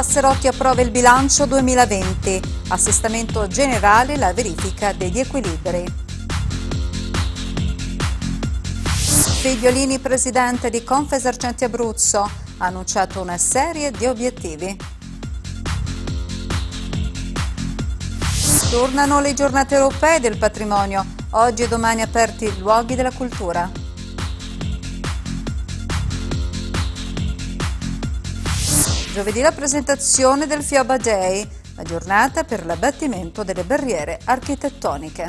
Passerotti approva il bilancio 2020, assestamento generale la verifica degli equilibri. Figliolini, presidente di Confesercenti Abruzzo, ha annunciato una serie di obiettivi. Tornano le giornate europee del patrimonio, oggi e domani aperti luoghi della cultura. Giovedì la presentazione del Fioba Day, la giornata per l'abbattimento delle barriere architettoniche.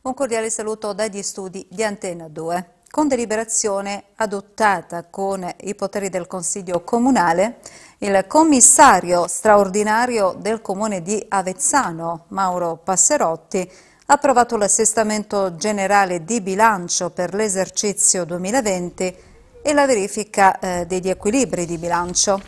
Un cordiale saluto dagli studi di Antena 2. Con deliberazione adottata con i poteri del Consiglio Comunale, il commissario straordinario del Comune di Avezzano, Mauro Passerotti, ha approvato l'assestamento generale di bilancio per l'esercizio 2020 e la verifica eh, degli equilibri di bilancio.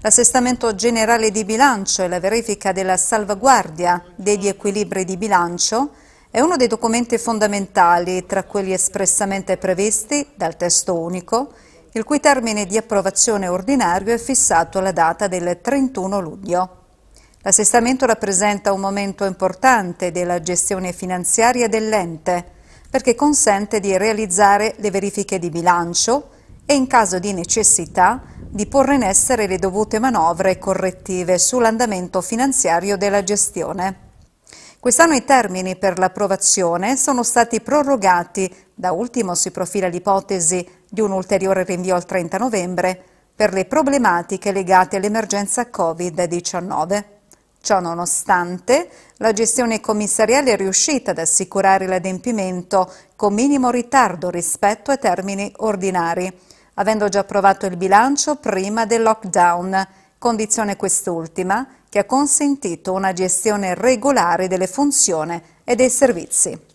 L'assestamento generale di bilancio e la verifica della salvaguardia degli equilibri di bilancio è uno dei documenti fondamentali tra quelli espressamente previsti dal testo unico, il cui termine di approvazione ordinario è fissato alla data del 31 luglio. L'assestamento rappresenta un momento importante della gestione finanziaria dell'ente, perché consente di realizzare le verifiche di bilancio e, in caso di necessità, di porre in essere le dovute manovre correttive sull'andamento finanziario della gestione. Quest'anno i termini per l'approvazione sono stati prorogati, da ultimo si profila l'ipotesi di un ulteriore rinvio al 30 novembre, per le problematiche legate all'emergenza Covid-19. Ciò nonostante, la gestione commissariale è riuscita ad assicurare l'adempimento con minimo ritardo rispetto ai termini ordinari, avendo già approvato il bilancio prima del lockdown, condizione quest'ultima che ha consentito una gestione regolare delle funzioni e dei servizi.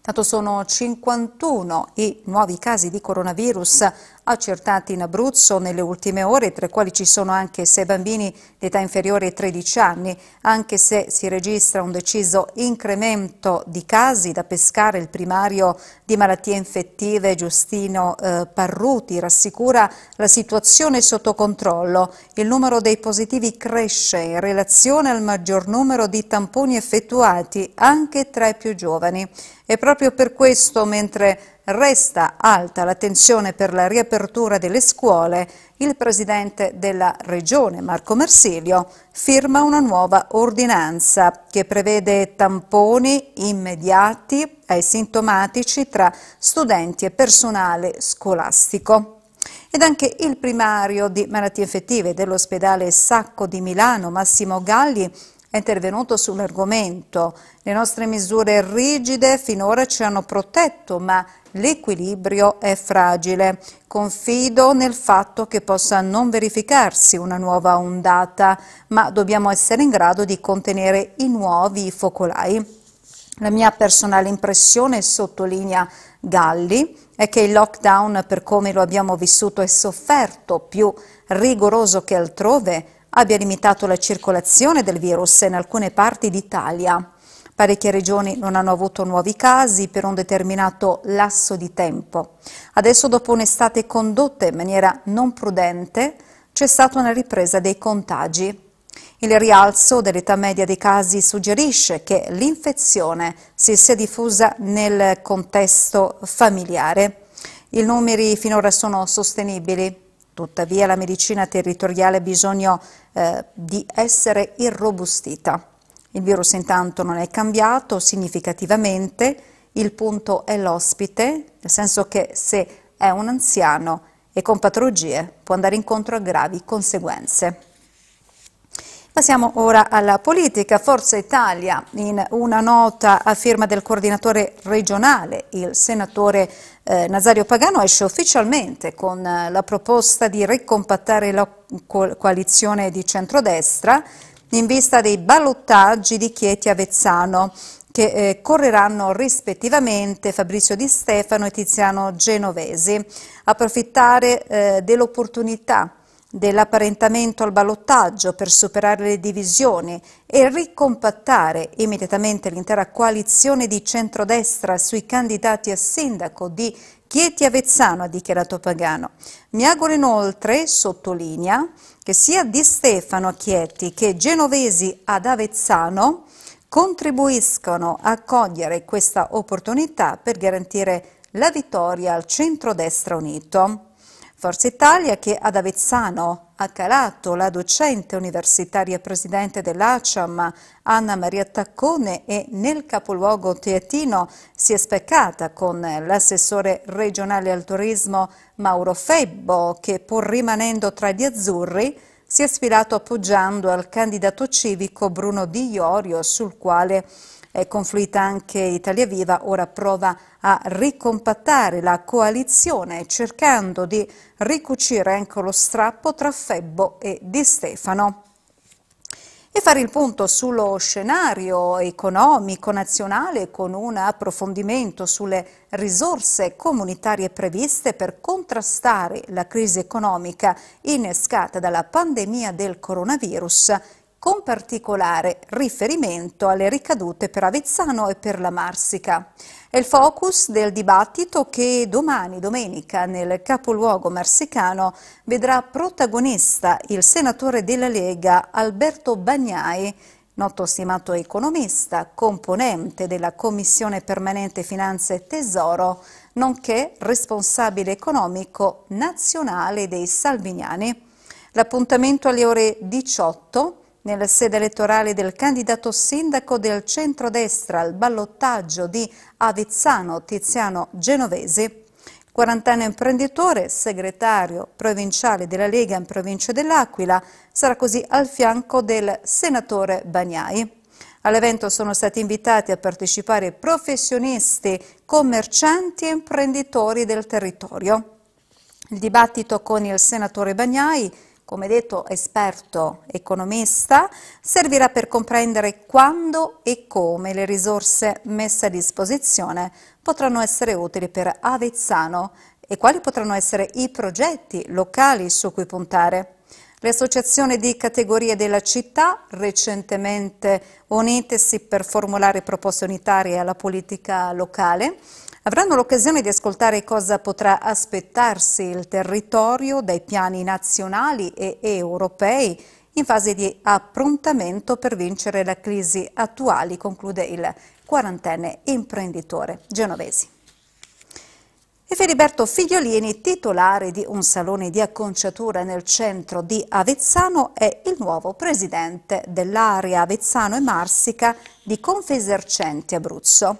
Tanto sono 51 i nuovi casi di coronavirus accertati in Abruzzo nelle ultime ore, tra i quali ci sono anche sei bambini di età inferiore ai 13 anni, anche se si registra un deciso incremento di casi da pescare. Il primario di malattie infettive Giustino eh, Parruti rassicura la situazione sotto controllo. Il numero dei positivi cresce in relazione al maggior numero di tamponi effettuati anche tra i più giovani. E proprio per questo, mentre Resta alta la tensione per la riapertura delle scuole. Il presidente della regione, Marco Marsilio, firma una nuova ordinanza che prevede tamponi immediati ai sintomatici tra studenti e personale scolastico ed anche il primario di malattie infettive dell'ospedale Sacco di Milano, Massimo Galli, è intervenuto sull'argomento. Le nostre misure rigide finora ci hanno protetto, ma l'equilibrio è fragile. Confido nel fatto che possa non verificarsi una nuova ondata, ma dobbiamo essere in grado di contenere i nuovi focolai. La mia personale impressione, sottolinea Galli, è che il lockdown, per come lo abbiamo vissuto e sofferto, più rigoroso che altrove, abbia limitato la circolazione del virus in alcune parti d'Italia. Parecchie regioni non hanno avuto nuovi casi per un determinato lasso di tempo. Adesso, dopo un'estate condotta in maniera non prudente, c'è stata una ripresa dei contagi. Il rialzo dell'età media dei casi suggerisce che l'infezione si sia diffusa nel contesto familiare. I numeri finora sono sostenibili. Tuttavia la medicina territoriale ha bisogno eh, di essere irrobustita. Il virus intanto non è cambiato significativamente, il punto è l'ospite, nel senso che se è un anziano e con patologie può andare incontro a gravi conseguenze. Passiamo ora alla politica. Forza Italia, in una nota a firma del coordinatore regionale, il senatore eh, Nazario Pagano, esce ufficialmente con eh, la proposta di ricompattare la coalizione di centrodestra in vista dei ballottaggi di Chieti Avezzano che eh, correranno rispettivamente Fabrizio Di Stefano e Tiziano Genovesi. Approfittare eh, dell'opportunità dell'apparentamento al ballottaggio per superare le divisioni e ricompattare immediatamente l'intera coalizione di centrodestra sui candidati a sindaco di Chieti Avezzano, ha dichiarato Pagano. Mi auguro inoltre, sottolinea, che sia Di Stefano a Chieti che genovesi ad Avezzano contribuiscono a cogliere questa opportunità per garantire la vittoria al centrodestra unito. Forza Italia che ad Avezzano ha calato la docente universitaria presidente dell'ACIAM Anna Maria Taccone e nel capoluogo teatino si è speccata con l'assessore regionale al turismo Mauro Febbo che pur rimanendo tra gli azzurri si è sfilato appoggiando al candidato civico Bruno Di Iorio sul quale è confluita anche Italia Viva, ora prova a ricompattare la coalizione cercando di ricucire anche lo strappo tra Febbo e Di Stefano e fare il punto sullo scenario economico nazionale con un approfondimento sulle risorse comunitarie previste per contrastare la crisi economica innescata dalla pandemia del coronavirus con particolare riferimento alle ricadute per Avezzano e per la Marsica. È il focus del dibattito che domani, domenica, nel capoluogo marsicano vedrà protagonista il senatore della Lega Alberto Bagnai, noto stimato economista, componente della Commissione Permanente Finanze e Tesoro, nonché responsabile economico nazionale dei Salviniani. L'appuntamento alle ore 18 nella sede elettorale del candidato sindaco del centrodestra al ballottaggio di Avizzano Tiziano Genovesi. Il 40enne imprenditore, segretario provinciale della Lega in provincia dell'Aquila, sarà così al fianco del senatore Bagnai. All'evento sono stati invitati a partecipare professionisti, commercianti e imprenditori del territorio. Il dibattito con il senatore Bagnai come detto esperto economista, servirà per comprendere quando e come le risorse messe a disposizione potranno essere utili per Avezzano e quali potranno essere i progetti locali su cui puntare. Le associazioni di categorie della città, recentemente unitesi per formulare proposte unitarie alla politica locale, avranno l'occasione di ascoltare cosa potrà aspettarsi il territorio dai piani nazionali e europei in fase di approntamento per vincere la crisi attuale, conclude il quarantenne imprenditore genovesi. E Filiberto Figliolini, titolare di un salone di acconciatura nel centro di Avezzano, è il nuovo presidente dell'area Avezzano e Marsica di Confesercenti Abruzzo.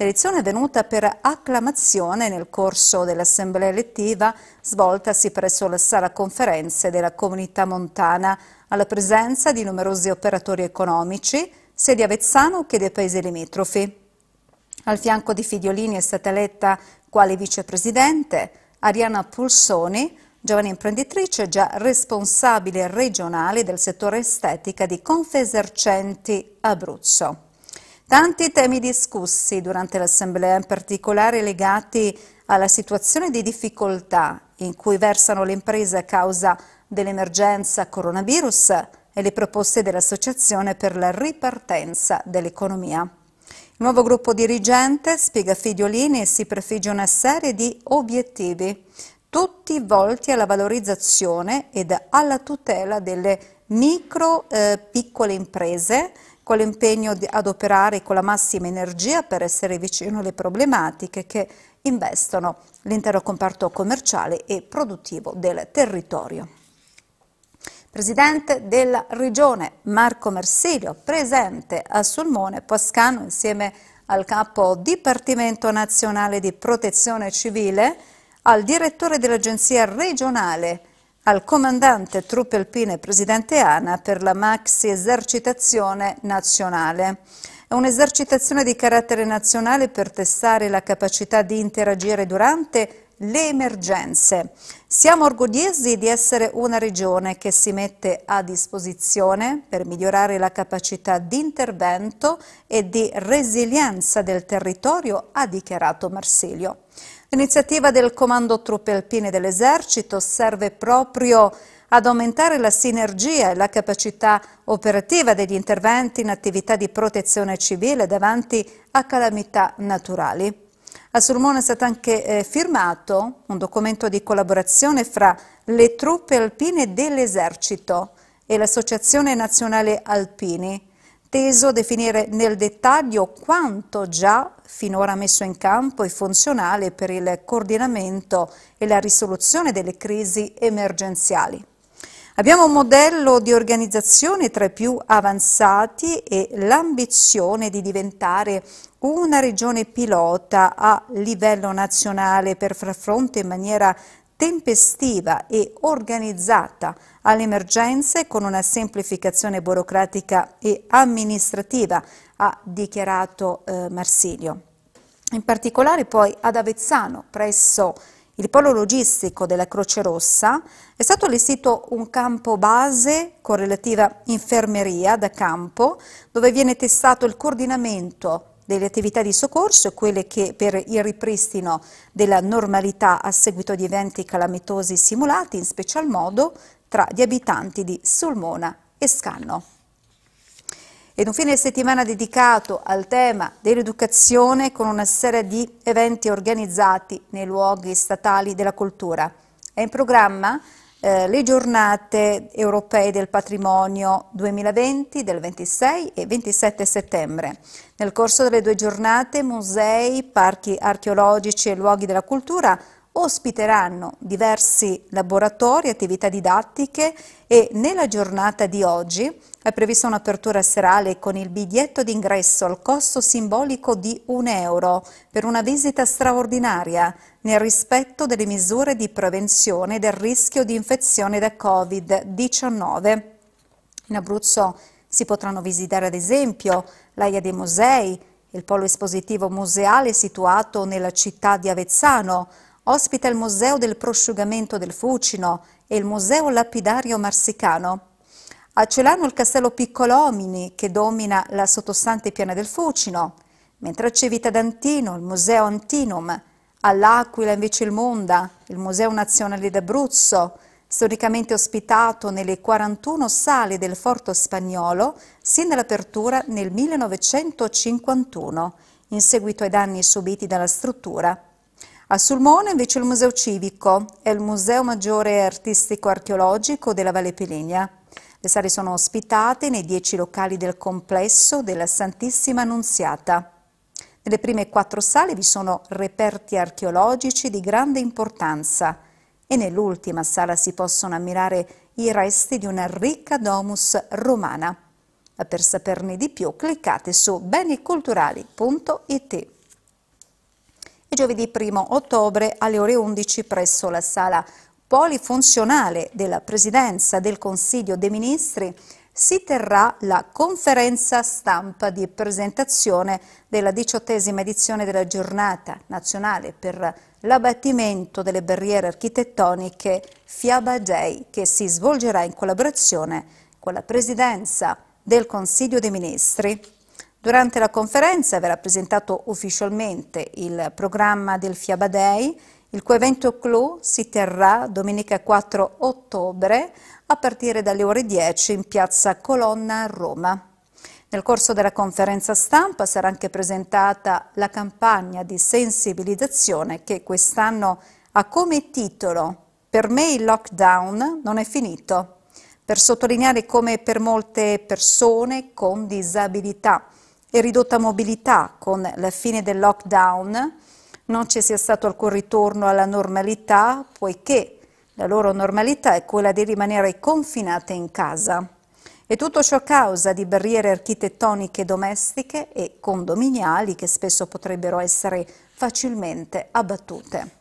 L'elezione è venuta per acclamazione nel corso dell'assemblea elettiva svoltasi presso la sala conferenze della comunità montana alla presenza di numerosi operatori economici, sia di Avezzano che dei paesi limitrofi. Al fianco di Fidiolini è stata eletta quale vicepresidente Ariana Pulsoni, giovane imprenditrice già responsabile regionale del settore estetica di Confesercenti Abruzzo. Tanti temi discussi durante l'Assemblea, in particolare legati alla situazione di difficoltà in cui versano le imprese a causa dell'emergenza coronavirus e le proposte dell'Associazione per la ripartenza dell'economia. Il nuovo gruppo dirigente, spiega Fidiolini, si prefigge una serie di obiettivi, tutti volti alla valorizzazione ed alla tutela delle micro eh, piccole imprese con l'impegno ad operare con la massima energia per essere vicino alle problematiche che investono l'intero comparto commerciale e produttivo del territorio. Presidente della Regione Marco Marsilio, presente a Sulmone Pascano insieme al capo Dipartimento Nazionale di Protezione Civile, al direttore dell'Agenzia Regionale al comandante truppe alpine presidente ANA per la maxi esercitazione nazionale. È un'esercitazione di carattere nazionale per testare la capacità di interagire durante le emergenze. Siamo orgogliosi di essere una regione che si mette a disposizione per migliorare la capacità di intervento e di resilienza del territorio, ha dichiarato Marsilio. L'iniziativa del Comando Truppe Alpine dell'Esercito serve proprio ad aumentare la sinergia e la capacità operativa degli interventi in attività di protezione civile davanti a calamità naturali. A Sulmona è stato anche eh, firmato un documento di collaborazione fra le truppe alpine dell'esercito e l'Associazione Nazionale Alpini, teso definire nel dettaglio quanto già finora messo in campo e funzionale per il coordinamento e la risoluzione delle crisi emergenziali. Abbiamo un modello di organizzazione tra i più avanzati e l'ambizione di diventare una regione pilota a livello nazionale per far fronte in maniera tempestiva e organizzata alle emergenze con una semplificazione burocratica e amministrativa, ha dichiarato eh, Marsilio. In particolare poi ad Avezzano, presso il polo logistico della Croce Rossa, è stato allestito un campo base con relativa infermeria da campo, dove viene testato il coordinamento delle attività di soccorso, quelle che per il ripristino della normalità a seguito di eventi calamitosi simulati, in special modo tra gli abitanti di Sulmona e Scanno. Ed un fine settimana dedicato al tema dell'educazione con una serie di eventi organizzati nei luoghi statali della cultura. È in programma eh, le giornate europee del patrimonio 2020 del 26 e 27 settembre. Nel corso delle due giornate musei, parchi archeologici e luoghi della cultura ospiteranno diversi laboratori, attività didattiche e nella giornata di oggi è prevista un'apertura serale con il biglietto d'ingresso al costo simbolico di un euro per una visita straordinaria nel rispetto delle misure di prevenzione del rischio di infezione da Covid-19. In Abruzzo si potranno visitare ad esempio l'Aia dei Musei, il polo espositivo museale situato nella città di Avezzano, ospita il Museo del Prosciugamento del Fucino e il Museo Lapidario Marsicano. A Celano il castello Piccolomini che domina la sottostante piana del Fucino, mentre a Civita d'Antino il Museo Antinum, all'Aquila invece il Monda, il Museo Nazionale d'Abruzzo, storicamente ospitato nelle 41 sale del Forto Spagnolo sin dall'apertura nel 1951, in seguito ai danni subiti dalla struttura. A Sulmona invece il Museo Civico è il museo maggiore artistico-archeologico della Valle Pelegna. Le sale sono ospitate nei dieci locali del complesso della Santissima Annunziata. Nelle prime quattro sale vi sono reperti archeologici di grande importanza e nell'ultima sala si possono ammirare i resti di una ricca domus romana. Ma per saperne di più cliccate su beniculturali.it e giovedì 1 ottobre alle ore 11 presso la sala polifunzionale della Presidenza del Consiglio dei Ministri si terrà la conferenza stampa di presentazione della diciottesima edizione della giornata nazionale per l'abbattimento delle barriere architettoniche Fiabagei che si svolgerà in collaborazione con la Presidenza del Consiglio dei Ministri Durante la conferenza verrà presentato ufficialmente il programma del Fiabadei, il cui evento clou si terrà domenica 4 ottobre a partire dalle ore 10 in piazza Colonna a Roma. Nel corso della conferenza stampa sarà anche presentata la campagna di sensibilizzazione che quest'anno ha come titolo Per me il lockdown non è finito, per sottolineare come per molte persone con disabilità e ridotta mobilità con la fine del lockdown, non ci sia stato alcun ritorno alla normalità, poiché la loro normalità è quella di rimanere confinate in casa. E tutto ciò a causa di barriere architettoniche domestiche e condominiali che spesso potrebbero essere facilmente abbattute.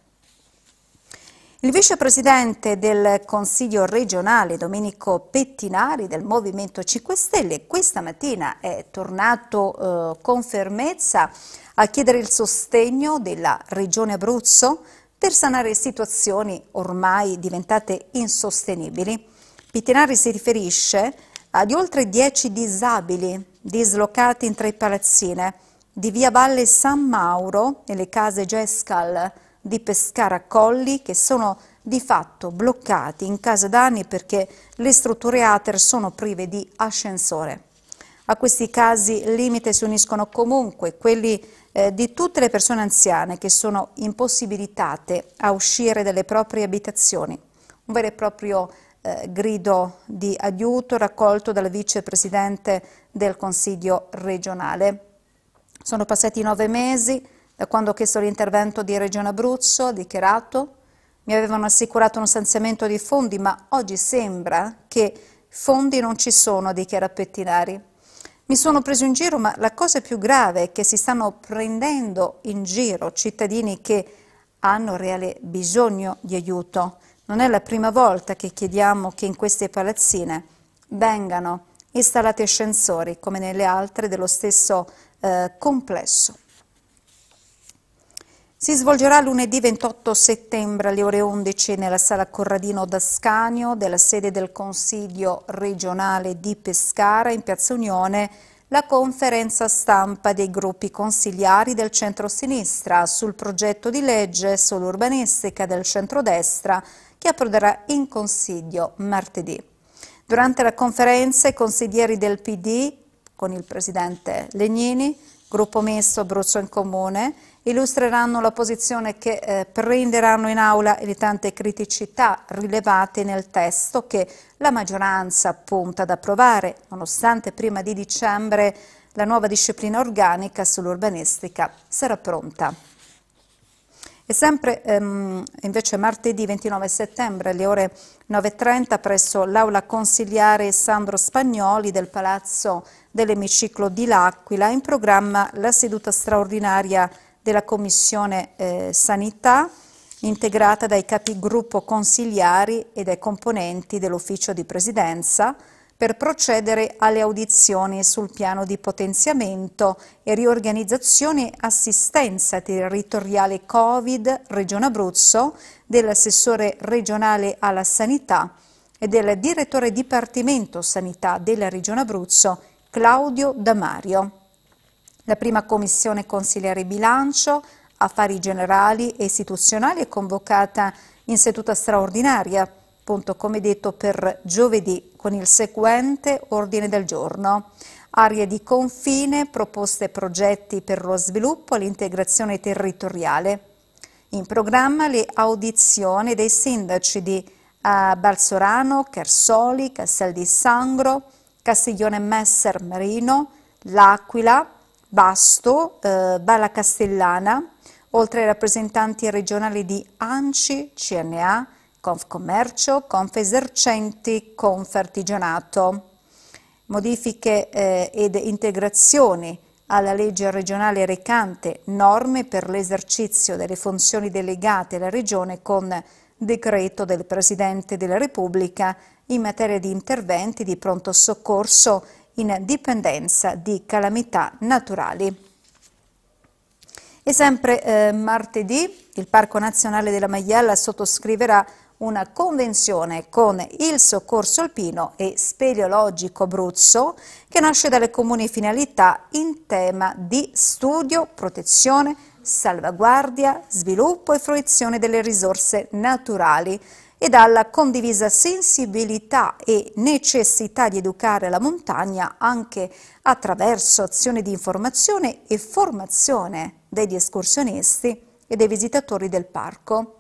Il vicepresidente del Consiglio regionale Domenico Pettinari del Movimento 5 Stelle questa mattina è tornato eh, con fermezza a chiedere il sostegno della Regione Abruzzo per sanare situazioni ormai diventate insostenibili. Pettinari si riferisce agli oltre 10 disabili dislocati in tre palazzine di via Valle San Mauro nelle case Gescal di pescare a Colli che sono di fatto bloccati in casa da anni perché le strutture ATER sono prive di ascensore. A questi casi limite si uniscono comunque quelli eh, di tutte le persone anziane che sono impossibilitate a uscire dalle proprie abitazioni. Un vero e proprio eh, grido di aiuto raccolto dal vicepresidente del Consiglio regionale. Sono passati nove mesi, da quando ho chiesto l'intervento di Regione Abruzzo, ha dichiarato, mi avevano assicurato un stanziamento di fondi, ma oggi sembra che fondi non ci sono, dichiara Pettinari. Mi sono preso in giro, ma la cosa più grave è che si stanno prendendo in giro cittadini che hanno reale bisogno di aiuto. Non è la prima volta che chiediamo che in queste palazzine vengano installati ascensori, come nelle altre dello stesso eh, complesso. Si svolgerà lunedì 28 settembre alle ore 11 nella sala Corradino d'Ascanio della sede del Consiglio regionale di Pescara in Piazza Unione la conferenza stampa dei gruppi consigliari del centro-sinistra sul progetto di legge sull'urbanistica del centro-destra che approderà in Consiglio martedì. Durante la conferenza i consiglieri del PD con il presidente Legnini, gruppo messo Abruzzo in Comune, illustreranno la posizione che eh, prenderanno in aula e le tante criticità rilevate nel testo che la maggioranza punta ad approvare, nonostante prima di dicembre la nuova disciplina organica sull'urbanistica sarà pronta. E sempre ehm, invece martedì 29 settembre alle ore 9.30 presso l'aula consigliare Sandro Spagnoli del Palazzo dell'Emiciclo di L'Aquila in programma la seduta straordinaria della Commissione eh, Sanità, integrata dai capigruppo consigliari e dai componenti dell'Ufficio di Presidenza, per procedere alle audizioni sul piano di potenziamento e riorganizzazione assistenza territoriale Covid Regione Abruzzo, dell'assessore regionale alla sanità e del direttore Dipartimento Sanità della Regione Abruzzo, Claudio Damario. La prima commissione consigliere bilancio, affari generali e istituzionali è convocata in seduta straordinaria, appunto come detto per giovedì, con il seguente ordine del giorno. Aree di confine, proposte e progetti per lo sviluppo e l'integrazione territoriale. In programma le audizioni dei sindaci di eh, Balsorano, Chersoli, Castel di Sangro, Castiglione Messer Marino, L'Aquila, Basto, eh, Bala Castellana, oltre ai rappresentanti regionali di ANCI, CNA, Confcommercio, Confesercenti, Confartigianato. Modifiche eh, ed integrazioni alla legge regionale recante norme per l'esercizio delle funzioni delegate alla Regione con decreto del Presidente della Repubblica in materia di interventi di pronto soccorso in dipendenza di calamità naturali. E sempre eh, martedì il Parco Nazionale della Maiella sottoscriverà una convenzione con il Soccorso Alpino e Speleologico Abruzzo che nasce dalle comuni finalità in tema di studio, protezione, salvaguardia, sviluppo e fruizione delle risorse naturali e dalla condivisa sensibilità e necessità di educare la montagna anche attraverso azioni di informazione e formazione degli escursionisti e dei visitatori del parco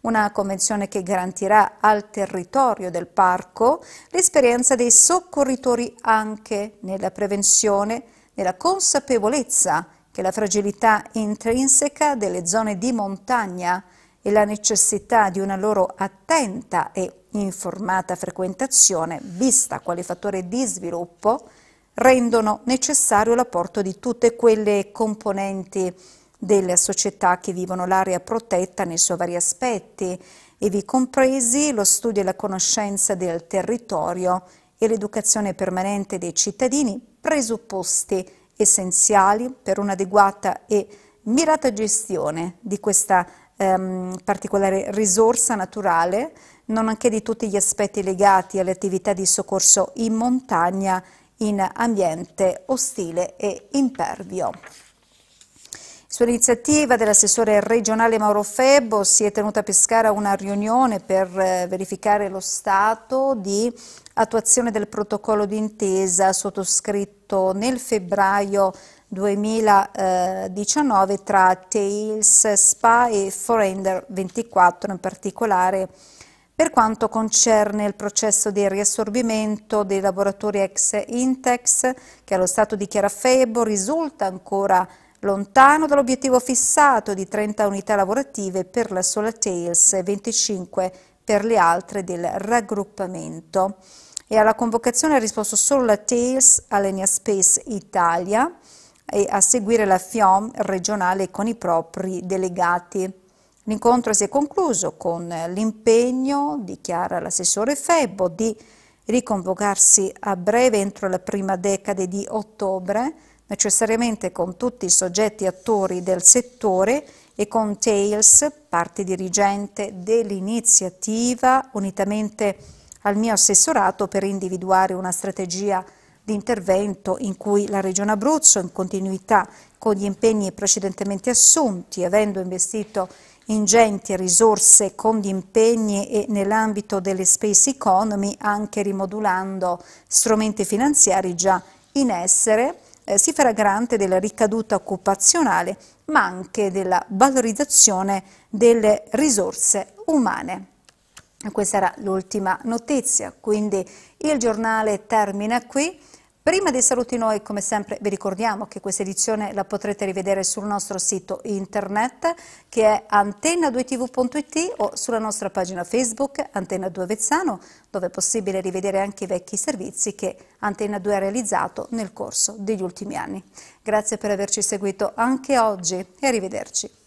una convenzione che garantirà al territorio del parco l'esperienza dei soccorritori anche nella prevenzione, nella consapevolezza che la fragilità intrinseca delle zone di montagna e la necessità di una loro attenta e informata frequentazione, vista quale fattore di sviluppo, rendono necessario l'apporto di tutte quelle componenti delle società che vivono l'area protetta nei suoi vari aspetti, ivi compresi lo studio e la conoscenza del territorio e l'educazione permanente dei cittadini, presupposti essenziali per un'adeguata e mirata gestione di questa ehm, particolare risorsa naturale, nonché di tutti gli aspetti legati alle attività di soccorso in montagna in ambiente ostile e impervio. Su iniziativa dell'assessore regionale Mauro Febbo si è tenuta a Pescara una riunione per eh, verificare lo stato di attuazione del protocollo d'intesa sottoscritto nel febbraio 2019 eh, tra Tails Spa e Forender 24 in particolare per quanto concerne il processo di riassorbimento dei lavoratori ex Intex che allo stato di Chiarafebo risulta ancora lontano dall'obiettivo fissato di 30 unità lavorative per la sola Tails e 25 per le altre del raggruppamento. E alla convocazione ha risposto solo la Tails Alenia Space Italia, e a seguire la FIOM regionale con i propri delegati. L'incontro si è concluso con l'impegno, dichiara l'assessore Febbo, di riconvocarsi a breve entro la prima decade di ottobre, necessariamente con tutti i soggetti attori del settore e con Tails, parte dirigente dell'iniziativa, unitamente al mio assessorato per individuare una strategia di intervento in cui la Regione Abruzzo, in continuità con gli impegni precedentemente assunti, avendo investito ingenti risorse con gli impegni e nell'ambito delle space economy, anche rimodulando strumenti finanziari già in essere, eh, si farà garante della ricaduta occupazionale, ma anche della valorizzazione delle risorse umane. Questa era l'ultima notizia, quindi il giornale termina qui. Prima di saluti noi, come sempre, vi ricordiamo che questa edizione la potrete rivedere sul nostro sito internet che è antenna2tv.it o sulla nostra pagina Facebook Antenna 2 Vezzano, dove è possibile rivedere anche i vecchi servizi che Antenna 2 ha realizzato nel corso degli ultimi anni. Grazie per averci seguito anche oggi e arrivederci.